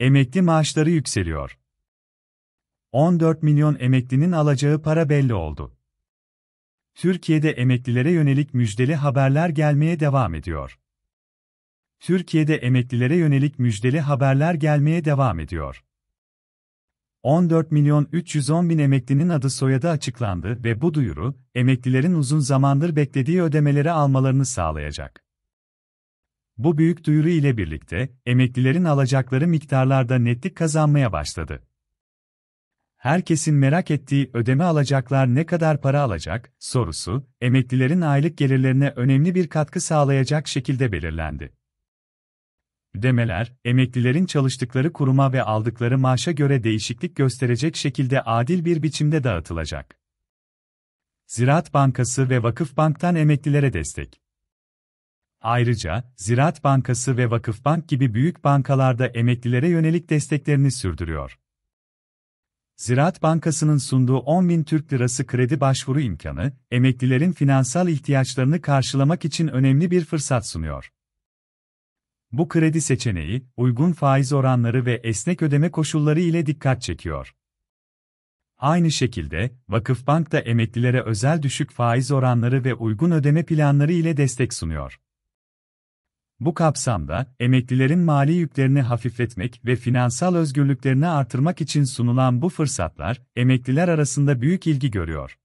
Emekli maaşları yükseliyor. 14 milyon emeklinin alacağı para belli oldu. Türkiye'de emeklilere yönelik müjdeli haberler gelmeye devam ediyor. Türkiye'de emeklilere yönelik müjdeli haberler gelmeye devam ediyor. 14 milyon 310 bin emeklinin adı soyadı açıklandı ve bu duyuru, emeklilerin uzun zamandır beklediği ödemeleri almalarını sağlayacak. Bu büyük duyuru ile birlikte emeklilerin alacakları miktarlarda netlik kazanmaya başladı. Herkesin merak ettiği ödeme alacaklar ne kadar para alacak sorusu emeklilerin aylık gelirlerine önemli bir katkı sağlayacak şekilde belirlendi. Ödemeler, emeklilerin çalıştıkları kuruma ve aldıkları maaşa göre değişiklik gösterecek şekilde adil bir biçimde dağıtılacak. Ziraat Bankası ve Vakıf Bank'tan emeklilere destek. Ayrıca, Ziraat Bankası ve Vakıfbank gibi büyük bankalarda emeklilere yönelik desteklerini sürdürüyor. Ziraat Bankası'nın sunduğu 10 bin Türk Lirası kredi başvuru imkanı, emeklilerin finansal ihtiyaçlarını karşılamak için önemli bir fırsat sunuyor. Bu kredi seçeneği, uygun faiz oranları ve esnek ödeme koşulları ile dikkat çekiyor. Aynı şekilde, Vakıfbank da emeklilere özel düşük faiz oranları ve uygun ödeme planları ile destek sunuyor. Bu kapsamda, emeklilerin mali yüklerini hafifletmek ve finansal özgürlüklerini artırmak için sunulan bu fırsatlar, emekliler arasında büyük ilgi görüyor.